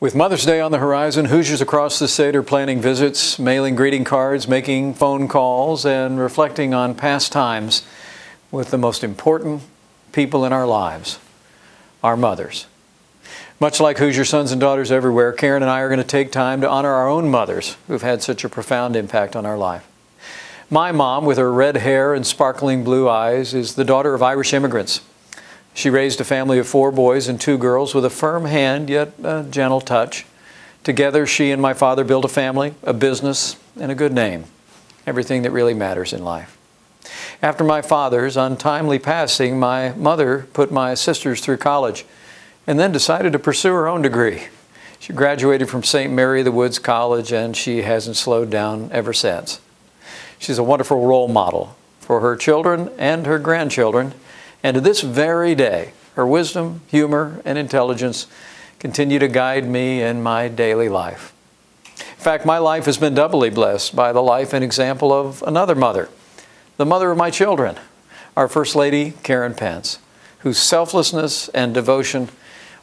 With Mother's Day on the horizon, Hoosiers across the state are planning visits, mailing greeting cards, making phone calls, and reflecting on past times with the most important people in our lives, our mothers. Much like Hoosier sons and daughters everywhere, Karen and I are going to take time to honor our own mothers who've had such a profound impact on our life. My mom, with her red hair and sparkling blue eyes, is the daughter of Irish immigrants she raised a family of four boys and two girls with a firm hand yet a gentle touch. Together, she and my father built a family, a business, and a good name. Everything that really matters in life. After my father's untimely passing, my mother put my sisters through college and then decided to pursue her own degree. She graduated from St. Mary the Woods College and she hasn't slowed down ever since. She's a wonderful role model for her children and her grandchildren and to this very day, her wisdom, humor, and intelligence continue to guide me in my daily life. In fact, my life has been doubly blessed by the life and example of another mother, the mother of my children, our First Lady, Karen Pence, whose selflessness and devotion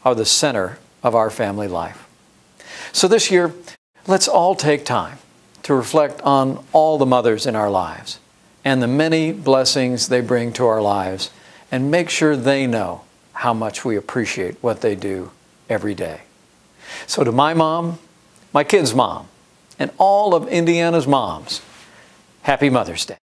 are the center of our family life. So this year, let's all take time to reflect on all the mothers in our lives and the many blessings they bring to our lives and make sure they know how much we appreciate what they do every day. So, to my mom, my kids' mom, and all of Indiana's moms, happy Mother's Day.